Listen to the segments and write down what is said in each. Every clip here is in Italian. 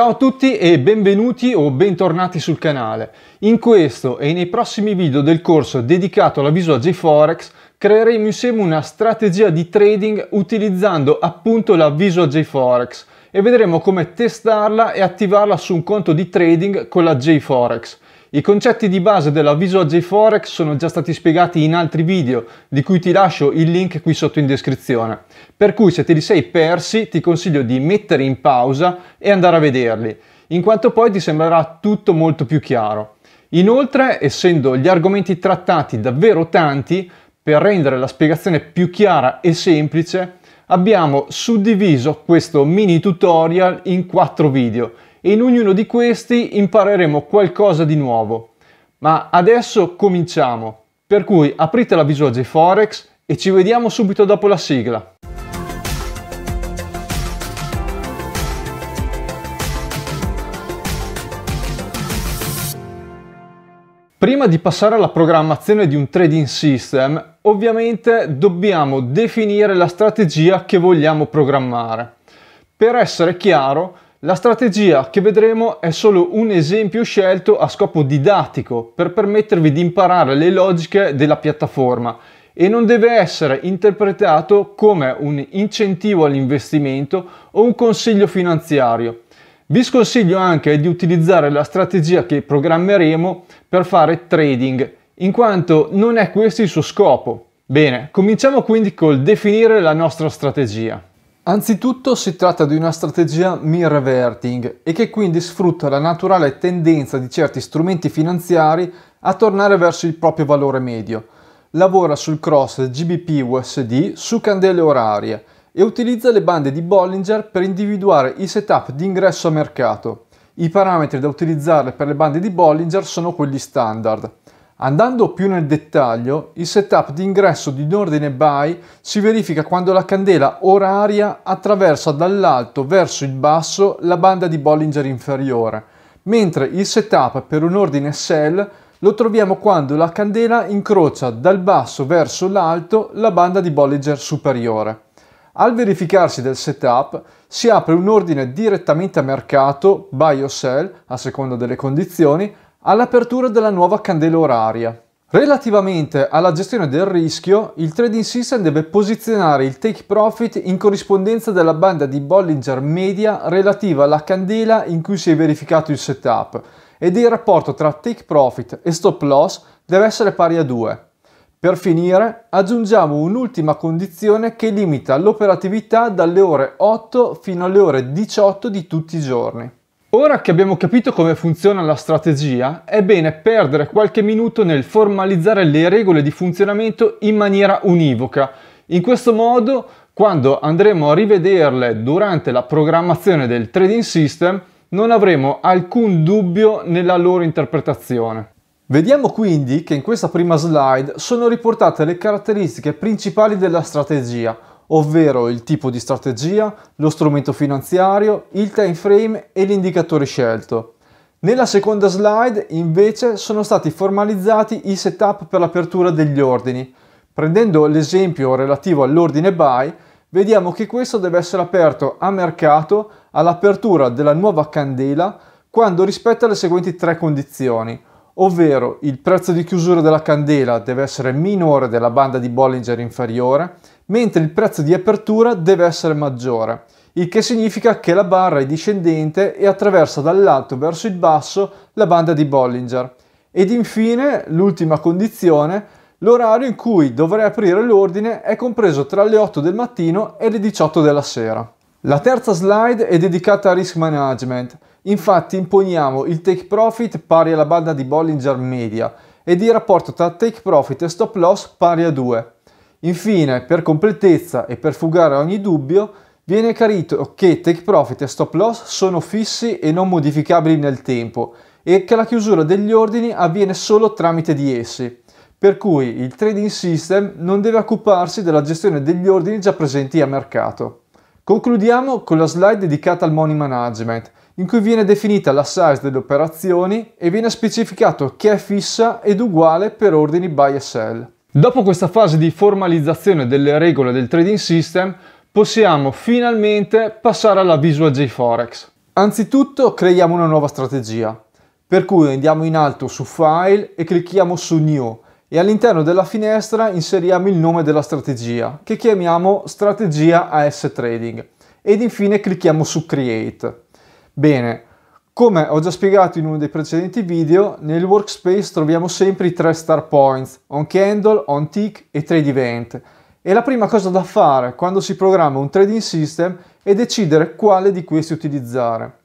Ciao a tutti e benvenuti o bentornati sul canale. In questo e nei prossimi video del corso dedicato all'avviso a JForex creeremo insieme una strategia di trading utilizzando appunto l'avviso a JForex e vedremo come testarla e attivarla su un conto di trading con la JForex. I concetti di base della Visual J Forex sono già stati spiegati in altri video, di cui ti lascio il link qui sotto in descrizione. Per cui se te li sei persi ti consiglio di mettere in pausa e andare a vederli, in quanto poi ti sembrerà tutto molto più chiaro. Inoltre, essendo gli argomenti trattati davvero tanti, per rendere la spiegazione più chiara e semplice, abbiamo suddiviso questo mini tutorial in quattro video e in ognuno di questi impareremo qualcosa di nuovo. Ma adesso cominciamo, per cui aprite la visual JForex e ci vediamo subito dopo la sigla. Prima di passare alla programmazione di un trading system, ovviamente dobbiamo definire la strategia che vogliamo programmare. Per essere chiaro, la strategia che vedremo è solo un esempio scelto a scopo didattico per permettervi di imparare le logiche della piattaforma e non deve essere interpretato come un incentivo all'investimento o un consiglio finanziario. Vi sconsiglio anche di utilizzare la strategia che programmeremo per fare trading, in quanto non è questo il suo scopo. Bene, cominciamo quindi col definire la nostra strategia. Anzitutto si tratta di una strategia mirror e che quindi sfrutta la naturale tendenza di certi strumenti finanziari a tornare verso il proprio valore medio. Lavora sul cross GBP-USD su candele orarie e utilizza le bande di Bollinger per individuare i setup di ingresso a mercato. I parametri da utilizzare per le bande di Bollinger sono quelli standard. Andando più nel dettaglio, il setup di ingresso di un ordine buy si verifica quando la candela oraria attraversa dall'alto verso il basso la banda di Bollinger inferiore, mentre il setup per un ordine sell lo troviamo quando la candela incrocia dal basso verso l'alto la banda di Bollinger superiore. Al verificarsi del setup si apre un ordine direttamente a mercato, buy o sell, a seconda delle condizioni, all'apertura della nuova candela oraria. Relativamente alla gestione del rischio, il trading system deve posizionare il take profit in corrispondenza della banda di Bollinger media relativa alla candela in cui si è verificato il setup ed il rapporto tra take profit e stop loss deve essere pari a 2. Per finire, aggiungiamo un'ultima condizione che limita l'operatività dalle ore 8 fino alle ore 18 di tutti i giorni. Ora che abbiamo capito come funziona la strategia, è bene perdere qualche minuto nel formalizzare le regole di funzionamento in maniera univoca. In questo modo, quando andremo a rivederle durante la programmazione del trading system, non avremo alcun dubbio nella loro interpretazione. Vediamo quindi che in questa prima slide sono riportate le caratteristiche principali della strategia, ovvero il tipo di strategia, lo strumento finanziario, il time frame e l'indicatore scelto. Nella seconda slide invece sono stati formalizzati i setup per l'apertura degli ordini. Prendendo l'esempio relativo all'ordine buy, vediamo che questo deve essere aperto a mercato all'apertura della nuova candela quando rispetta le seguenti tre condizioni, ovvero il prezzo di chiusura della candela deve essere minore della banda di Bollinger inferiore, mentre il prezzo di apertura deve essere maggiore, il che significa che la barra è discendente e attraversa dall'alto verso il basso la banda di Bollinger. Ed infine, l'ultima condizione, l'orario in cui dovrei aprire l'ordine è compreso tra le 8 del mattino e le 18 della sera. La terza slide è dedicata a risk management. Infatti imponiamo il take profit pari alla banda di Bollinger media ed il rapporto tra take profit e stop loss pari a 2. Infine, per completezza e per fugare ogni dubbio, viene chiarito che take profit e stop loss sono fissi e non modificabili nel tempo e che la chiusura degli ordini avviene solo tramite di essi, per cui il trading system non deve occuparsi della gestione degli ordini già presenti a mercato. Concludiamo con la slide dedicata al money management, in cui viene definita la size delle operazioni e viene specificato che è fissa ed uguale per ordini buy e sell. Dopo questa fase di formalizzazione delle regole del trading system, possiamo finalmente passare alla Visual J Forex. Anzitutto creiamo una nuova strategia, per cui andiamo in alto su File e clicchiamo su New e all'interno della finestra inseriamo il nome della strategia, che chiamiamo strategia AS Trading, ed infine clicchiamo su Create. Bene, come ho già spiegato in uno dei precedenti video, nel workspace troviamo sempre i tre star points, on candle, on tick e trade event. E la prima cosa da fare quando si programma un trading system è decidere quale di questi utilizzare.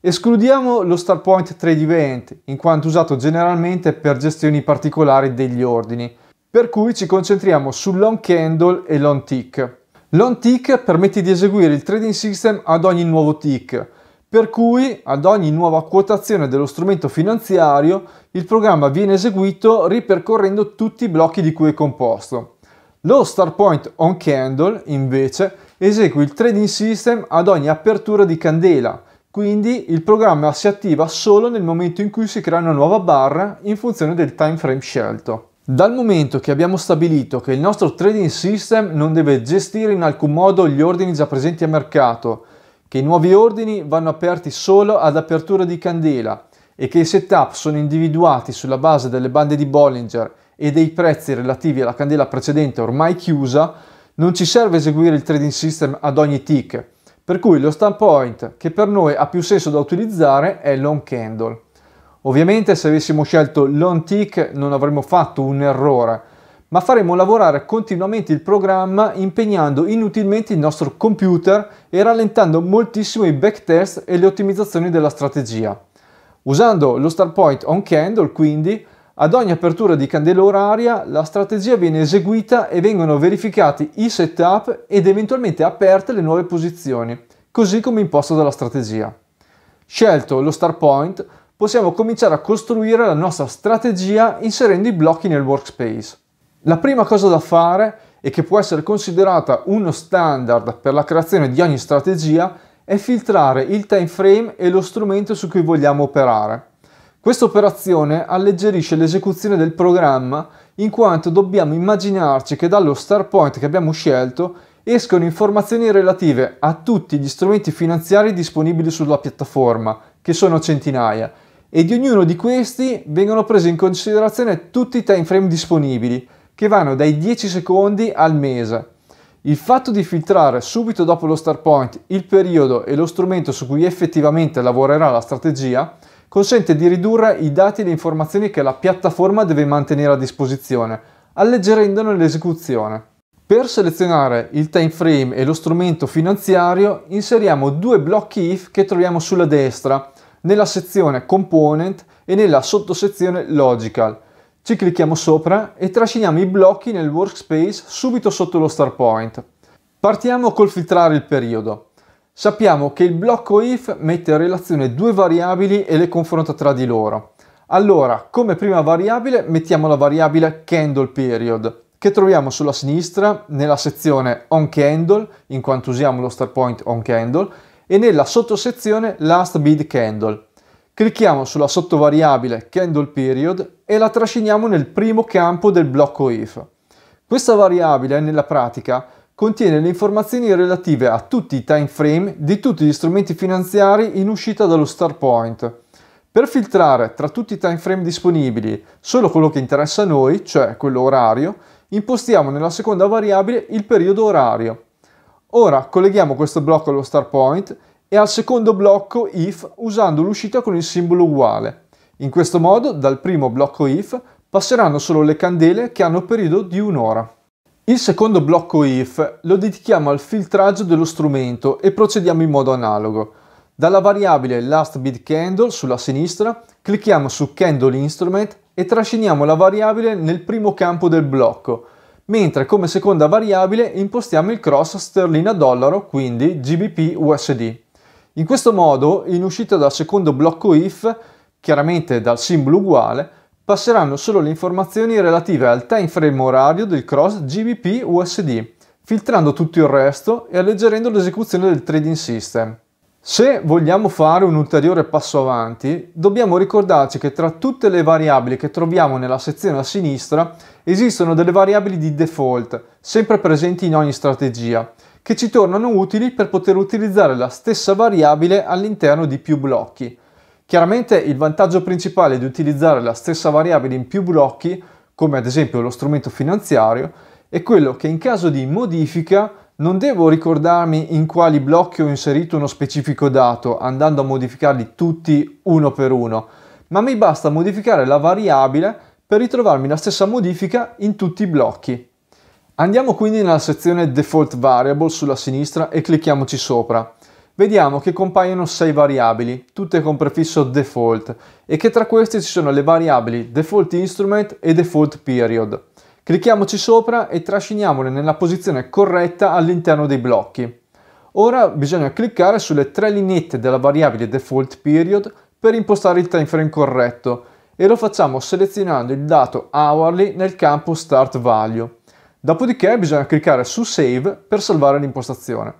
Escludiamo lo star point trade event, in quanto usato generalmente per gestioni particolari degli ordini, per cui ci concentriamo sull'on candle e l'on tick. L'on tick permette di eseguire il trading system ad ogni nuovo tick, per cui ad ogni nuova quotazione dello strumento finanziario il programma viene eseguito ripercorrendo tutti i blocchi di cui è composto. Lo start Point on Candle, invece, esegue il trading system ad ogni apertura di candela, quindi il programma si attiva solo nel momento in cui si crea una nuova barra in funzione del time frame scelto. Dal momento che abbiamo stabilito che il nostro trading system non deve gestire in alcun modo gli ordini già presenti a mercato, che i nuovi ordini vanno aperti solo ad apertura di candela e che i setup sono individuati sulla base delle bande di Bollinger e dei prezzi relativi alla candela precedente ormai chiusa, non ci serve eseguire il trading system ad ogni tick, per cui lo standpoint che per noi ha più senso da utilizzare è long candle. Ovviamente se avessimo scelto long tick non avremmo fatto un errore, ma faremo lavorare continuamente il programma impegnando inutilmente il nostro computer e rallentando moltissimo i backtest e le ottimizzazioni della strategia. Usando lo start point on candle, quindi, ad ogni apertura di candela oraria la strategia viene eseguita e vengono verificati i setup ed eventualmente aperte le nuove posizioni, così come imposto dalla strategia. Scelto lo start point, possiamo cominciare a costruire la nostra strategia inserendo i blocchi nel workspace. La prima cosa da fare e che può essere considerata uno standard per la creazione di ogni strategia è filtrare il time frame e lo strumento su cui vogliamo operare. Questa operazione alleggerisce l'esecuzione del programma in quanto dobbiamo immaginarci che dallo start point che abbiamo scelto escono informazioni relative a tutti gli strumenti finanziari disponibili sulla piattaforma, che sono centinaia, e di ognuno di questi vengono presi in considerazione tutti i time frame disponibili, che vanno dai 10 secondi al mese. Il fatto di filtrare subito dopo lo start point il periodo e lo strumento su cui effettivamente lavorerà la strategia consente di ridurre i dati e le informazioni che la piattaforma deve mantenere a disposizione, alleggerendone l'esecuzione. Per selezionare il time frame e lo strumento finanziario inseriamo due blocchi if che troviamo sulla destra, nella sezione component e nella sottosezione logical. Ci clicchiamo sopra e trasciniamo i blocchi nel workspace subito sotto lo start point. Partiamo col filtrare il periodo. Sappiamo che il blocco if mette in relazione due variabili e le confronta tra di loro. Allora, come prima variabile mettiamo la variabile candle period, che troviamo sulla sinistra nella sezione on candle, in quanto usiamo lo start point on candle, e nella sottosezione last bid candle. Clicchiamo sulla sottovariabile candle period e la trasciniamo nel primo campo del blocco if. Questa variabile nella pratica contiene le informazioni relative a tutti i time frame di tutti gli strumenti finanziari in uscita dallo start point. Per filtrare tra tutti i time frame disponibili solo quello che interessa a noi, cioè quello orario, impostiamo nella seconda variabile il periodo orario. Ora colleghiamo questo blocco allo start point e al secondo blocco if usando l'uscita con il simbolo uguale. In questo modo dal primo blocco if passeranno solo le candele che hanno periodo di un'ora. Il secondo blocco if lo dedichiamo al filtraggio dello strumento e procediamo in modo analogo. Dalla variabile last bit candle sulla sinistra clicchiamo su candle instrument e trasciniamo la variabile nel primo campo del blocco, mentre come seconda variabile impostiamo il cross sterlina dollaro, quindi GBP USD. In questo modo, in uscita dal secondo blocco if, chiaramente dal simbolo uguale, passeranno solo le informazioni relative al time frame orario del cross GBP USD, filtrando tutto il resto e alleggerendo l'esecuzione del trading system. Se vogliamo fare un ulteriore passo avanti, dobbiamo ricordarci che tra tutte le variabili che troviamo nella sezione a sinistra esistono delle variabili di default, sempre presenti in ogni strategia, che ci tornano utili per poter utilizzare la stessa variabile all'interno di più blocchi. Chiaramente il vantaggio principale di utilizzare la stessa variabile in più blocchi, come ad esempio lo strumento finanziario, è quello che in caso di modifica non devo ricordarmi in quali blocchi ho inserito uno specifico dato andando a modificarli tutti uno per uno, ma mi basta modificare la variabile per ritrovarmi la stessa modifica in tutti i blocchi. Andiamo quindi nella sezione Default Variable sulla sinistra e clicchiamoci sopra. Vediamo che compaiono 6 variabili, tutte con prefisso default, e che tra queste ci sono le variabili default instrument e default period. Clicchiamoci sopra e trasciniamole nella posizione corretta all'interno dei blocchi. Ora bisogna cliccare sulle tre lineette della variabile default period per impostare il time frame corretto e lo facciamo selezionando il dato hourly nel campo start value. Dopodiché bisogna cliccare su Save per salvare l'impostazione.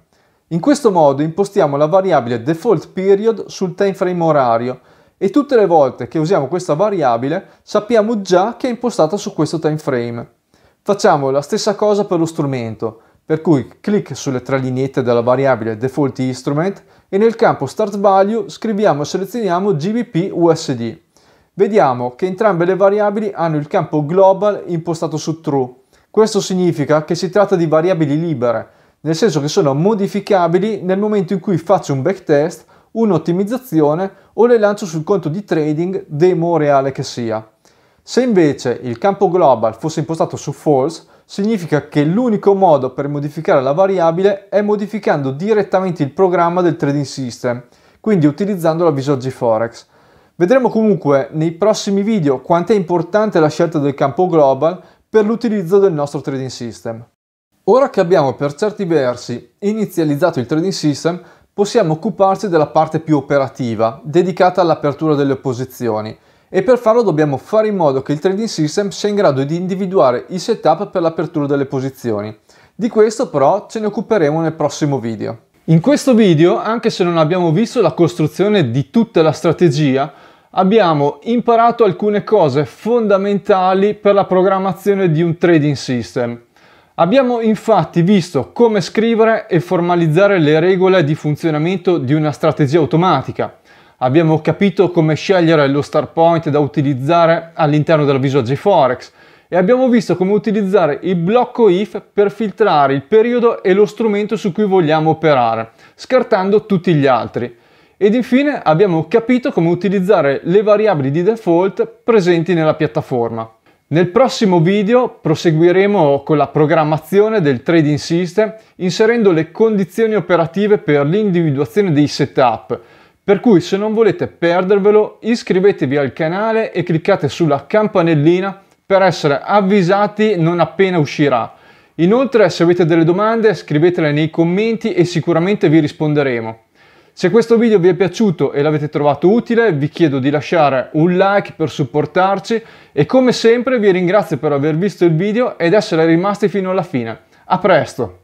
In questo modo impostiamo la variabile default period sul timeframe orario e tutte le volte che usiamo questa variabile sappiamo già che è impostata su questo timeframe. Facciamo la stessa cosa per lo strumento, per cui clic sulle tre lineette della variabile default instrument e nel campo start value scriviamo e selezioniamo gbp usd. Vediamo che entrambe le variabili hanno il campo global impostato su true questo significa che si tratta di variabili libere, nel senso che sono modificabili nel momento in cui faccio un backtest, un'ottimizzazione o le lancio sul conto di trading, demo o reale che sia. Se invece il campo global fosse impostato su false, significa che l'unico modo per modificare la variabile è modificando direttamente il programma del trading system, quindi utilizzando la Visual G Forex. Vedremo comunque nei prossimi video quanto è importante la scelta del campo global per l'utilizzo del nostro trading system. Ora che abbiamo per certi versi inizializzato il trading system, possiamo occuparci della parte più operativa, dedicata all'apertura delle posizioni, e per farlo dobbiamo fare in modo che il trading system sia in grado di individuare i setup per l'apertura delle posizioni. Di questo però ce ne occuperemo nel prossimo video. In questo video, anche se non abbiamo visto la costruzione di tutta la strategia, abbiamo imparato alcune cose fondamentali per la programmazione di un trading system. Abbiamo infatti visto come scrivere e formalizzare le regole di funzionamento di una strategia automatica. Abbiamo capito come scegliere lo start point da utilizzare all'interno della visual JForex e abbiamo visto come utilizzare il blocco if per filtrare il periodo e lo strumento su cui vogliamo operare, scartando tutti gli altri. Ed infine abbiamo capito come utilizzare le variabili di default presenti nella piattaforma. Nel prossimo video proseguiremo con la programmazione del trading system inserendo le condizioni operative per l'individuazione dei setup, per cui se non volete perdervelo iscrivetevi al canale e cliccate sulla campanellina per essere avvisati non appena uscirà. Inoltre se avete delle domande scrivetele nei commenti e sicuramente vi risponderemo. Se questo video vi è piaciuto e l'avete trovato utile vi chiedo di lasciare un like per supportarci e come sempre vi ringrazio per aver visto il video ed essere rimasti fino alla fine. A presto!